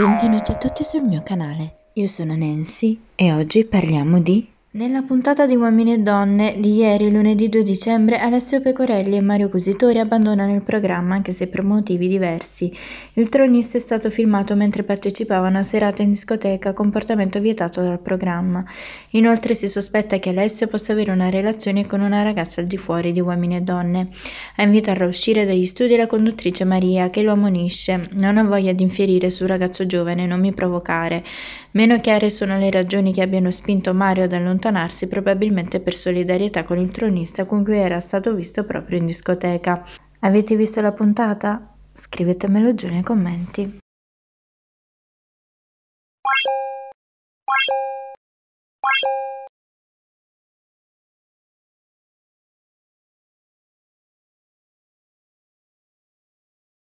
Benvenuti a tutti sul mio canale, io sono Nancy e oggi parliamo di nella puntata di Uomini e Donne di ieri, lunedì 2 dicembre, Alessio Pecorelli e Mario Cusitori abbandonano il programma anche se per motivi diversi. Il tronista è stato filmato mentre partecipava a una serata in discoteca, comportamento vietato dal programma. Inoltre si sospetta che Alessio possa avere una relazione con una ragazza al di fuori di Uomini e Donne. A invitarla a uscire dagli studi la conduttrice Maria, che lo ammonisce: Non ho voglia di infierire sul ragazzo giovane, non mi provocare. Meno chiare sono le ragioni che abbiano spinto Mario ad allontanarsi allontanarsi probabilmente per solidarietà con il tronista con cui era stato visto proprio in discoteca. Avete visto la puntata? Scrivetemelo giù nei commenti.